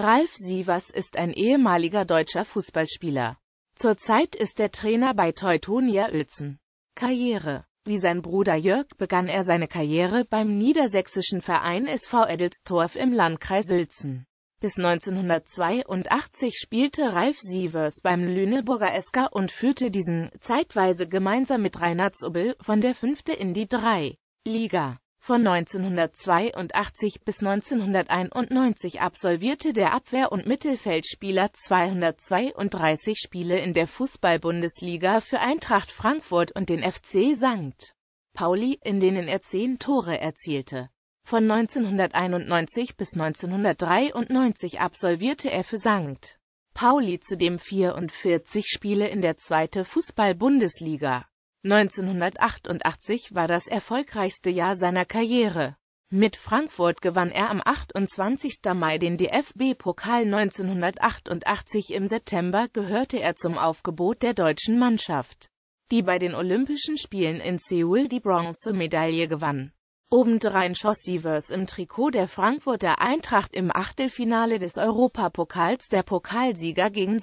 Ralf Sievers ist ein ehemaliger deutscher Fußballspieler. Zurzeit ist er Trainer bei Teutonia Uelzen. Karriere Wie sein Bruder Jörg begann er seine Karriere beim niedersächsischen Verein SV Edelstorf im Landkreis Uelzen. Bis 1982 spielte Ralf Sievers beim Lüneburger SK und führte diesen, zeitweise gemeinsam mit Reinhard Zubbel, von der 5. in die 3. Liga. Von 1982 bis 1991 absolvierte der Abwehr- und Mittelfeldspieler 232 Spiele in der Fußball-Bundesliga für Eintracht Frankfurt und den FC St. Pauli, in denen er zehn Tore erzielte. Von 1991 bis 1993 absolvierte er für St. Pauli zudem 44 Spiele in der zweiten Fußball-Bundesliga 1988 war das erfolgreichste Jahr seiner Karriere. Mit Frankfurt gewann er am 28. Mai den DFB-Pokal 1988. Im September gehörte er zum Aufgebot der deutschen Mannschaft, die bei den Olympischen Spielen in Seoul die Bronzemedaille gewann. Obendrein schoss Sievers im Trikot der Frankfurter Eintracht im Achtelfinale des Europapokals der Pokalsieger gegen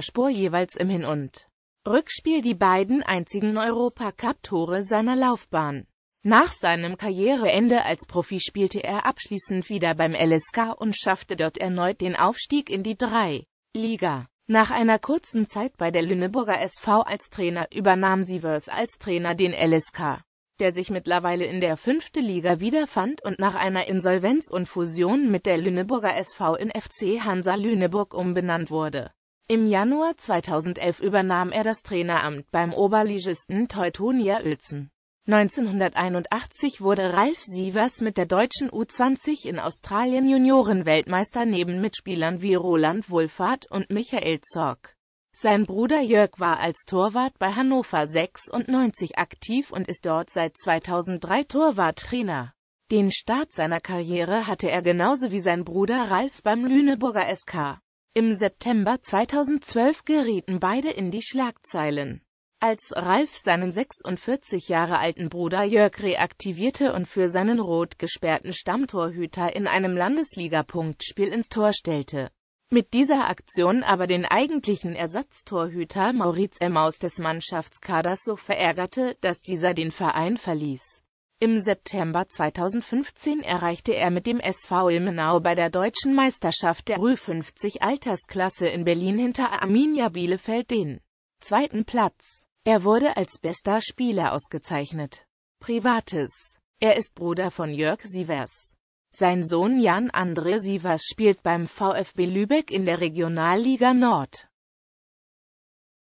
Spur jeweils im Hin- und Rückspiel die beiden einzigen Europacup-Tore seiner Laufbahn. Nach seinem Karriereende als Profi spielte er abschließend wieder beim LSK und schaffte dort erneut den Aufstieg in die 3. Liga. Nach einer kurzen Zeit bei der Lüneburger SV als Trainer übernahm Sievers als Trainer den LSK, der sich mittlerweile in der 5. Liga wiederfand und nach einer Insolvenz und Fusion mit der Lüneburger SV in FC Hansa Lüneburg umbenannt wurde. Im Januar 2011 übernahm er das Traineramt beim Oberligisten Teutonia Uelzen. 1981 wurde Ralf Sievers mit der deutschen U20 in Australien Juniorenweltmeister neben Mitspielern wie Roland Wohlfahrt und Michael Zorg. Sein Bruder Jörg war als Torwart bei Hannover 96 aktiv und ist dort seit 2003 Torwarttrainer. Den Start seiner Karriere hatte er genauso wie sein Bruder Ralf beim Lüneburger SK. Im September 2012 gerieten beide in die Schlagzeilen. Als Ralf seinen 46 Jahre alten Bruder Jörg reaktivierte und für seinen rot gesperrten Stammtorhüter in einem Landesliga-Punktspiel ins Tor stellte. Mit dieser Aktion aber den eigentlichen Ersatztorhüter Mauriz Emmaus des Mannschaftskaders so verärgerte, dass dieser den Verein verließ. Im September 2015 erreichte er mit dem SV Ilmenau bei der deutschen Meisterschaft der U50 Altersklasse in Berlin hinter Arminia Bielefeld den zweiten Platz. Er wurde als bester Spieler ausgezeichnet. Privates. Er ist Bruder von Jörg Sievers. Sein Sohn Jan andré Sievers spielt beim VfB Lübeck in der Regionalliga Nord.